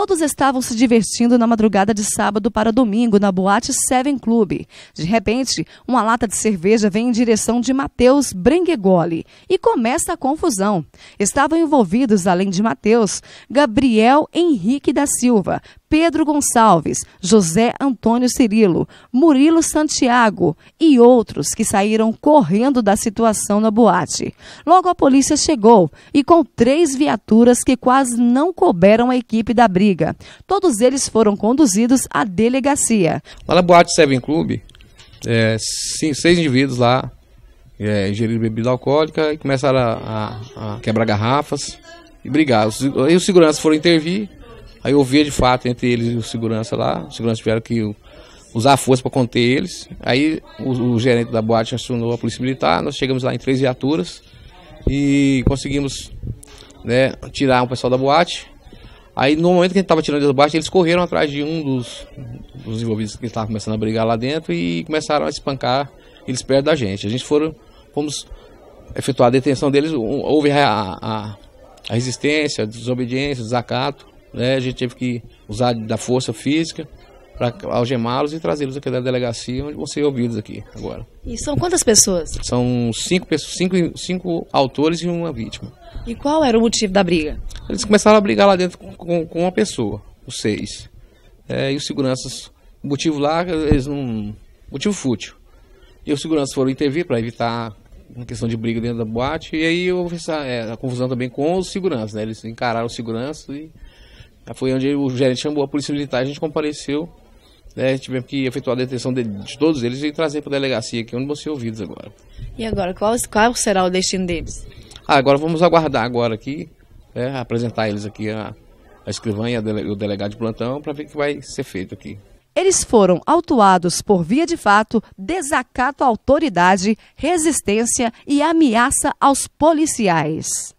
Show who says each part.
Speaker 1: Todos estavam se divertindo na madrugada de sábado para domingo na boate Seven Club. De repente, uma lata de cerveja vem em direção de Mateus Brenguegoli e começa a confusão. Estavam envolvidos, além de Mateus, Gabriel Henrique da Silva, Pedro Gonçalves, José Antônio Cirilo, Murilo Santiago e outros que saíram correndo da situação na boate. Logo a polícia chegou e com três viaturas que quase não couberam a equipe da briga. Todos eles foram conduzidos à delegacia.
Speaker 2: Lá na boate Seven Club, é, seis indivíduos lá é, ingeriram bebida alcoólica e começaram a, a, a quebrar garrafas e brigar. Os, aí os seguranças foram intervir Aí eu via de fato entre eles e o segurança lá. Os seguranças tiveram que usar força para conter eles. Aí o, o, gerente da boate acionou a polícia militar. Nós chegamos lá em três viaturas e conseguimos né, tirar o um pessoal da boate. Aí no momento que a gente estava tirando da boate, eles correram atrás de um dos, dos envolvidos que estava começando a brigar lá dentro e começaram a espancar eles perto da gente. A gente foram, fomos efetuar a detenção deles. Houve a, a, a resistência, desobediência, desacato né, a gente teve que usar da força física para algemá-los e trazê-los aqui da delegacia, onde vão ser ouvidos aqui agora.
Speaker 1: E são quantas pessoas?
Speaker 2: São cinco, pessoas, cinco, cinco autores e uma vítima.
Speaker 1: E qual era o motivo da briga?
Speaker 2: Eles começaram a brigar lá dentro com, com, uma pessoa, os seis. É, e os seguranças, o motivo lá, eles não. Motivo fútil. E os seguranças foram intervir para evitar uma questão de briga dentro da boate. E aí houve essa, é, a confusão também com os seguranças, né? Eles encararam os seguranças e foi onde o gerente chamou a polícia militar, a gente compareceu, né, tivemos que efetuar a detenção de, de todos eles e trazer para a delegacia aqui, onde vão ser ouvidos agora.
Speaker 1: E agora, qual, qual será o destino deles?
Speaker 2: Ah, agora vamos aguardar agora aqui, né, apresentar eles aqui a, a escrivã e a dele, o delegado de plantão para ver o que vai ser feito aqui.
Speaker 1: Eles foram autuados por via de fato, desacato à autoridade, resistência e ameaça aos policiais.